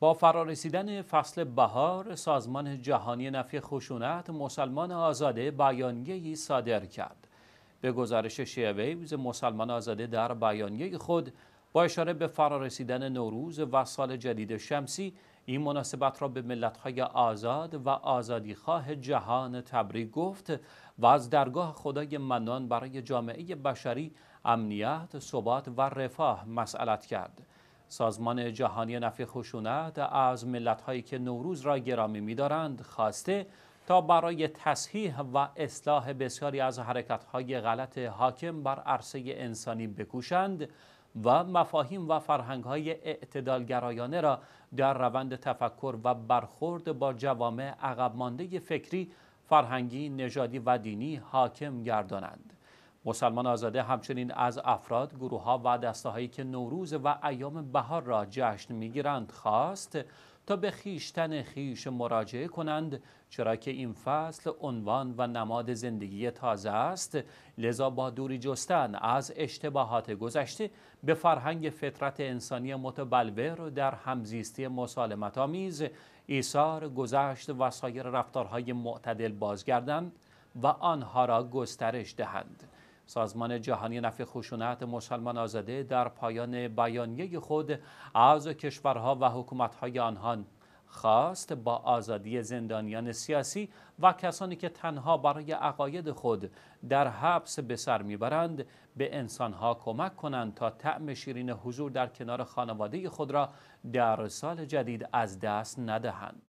با فرارسیدن فصل بهار سازمان جهانی نفی خشونت مسلمان آزاده بیانیه‌ای صادر کرد به گزارش شیویوز مسلمان آزاده در بیانیه خود با اشاره به فرارسیدن نوروز و سال جدید شمسی این مناسبت را به ملتهای آزاد و آزادیخواه جهان تبریک گفت و از درگاه خدای منان برای جامعه بشری امنیت، ثبات و رفاه مسئلت کرد. سازمان جهانی نفی خشونت از ملت‌هایی که نوروز را گرامی می‌دارند خواسته تا برای تصحیح و اصلاح بسیاری از های غلط حاکم بر عرصه انسانی بکوشند و مفاهیم و فرهنگ‌های اعتدالگرایانه را در روند تفکر و برخورد با جوامع عقب مانده فکری، فرهنگی، نژادی و دینی حاکم گردانند. مسلمان آزاده همچنین از افراد، گروه ها و دسته که نوروز و ایام بهار را جشن میگیرند خواست تا به خیشتن خیش مراجعه کنند چرا که این فصل عنوان و نماد زندگی تازه است لذا با دوری جستن از اشتباهات گذشته به فرهنگ فطرت انسانی متبلور در همزیستی مسالمت آمیز ایثار گذشت و سایر رفتارهای معتدل بازگردند و آنها را گسترش دهند سازمان جهانی نفع خشونت مسلمان آزاده در پایان بیانیه خود از کشورها و حکومتهای آنها خواست با آزادی زندانیان سیاسی و کسانی که تنها برای عقاید خود در حبس به سر میبرند به انسانها کمک کنند تا طعم شیرین حضور در کنار خانواده خود را در سال جدید از دست ندهند.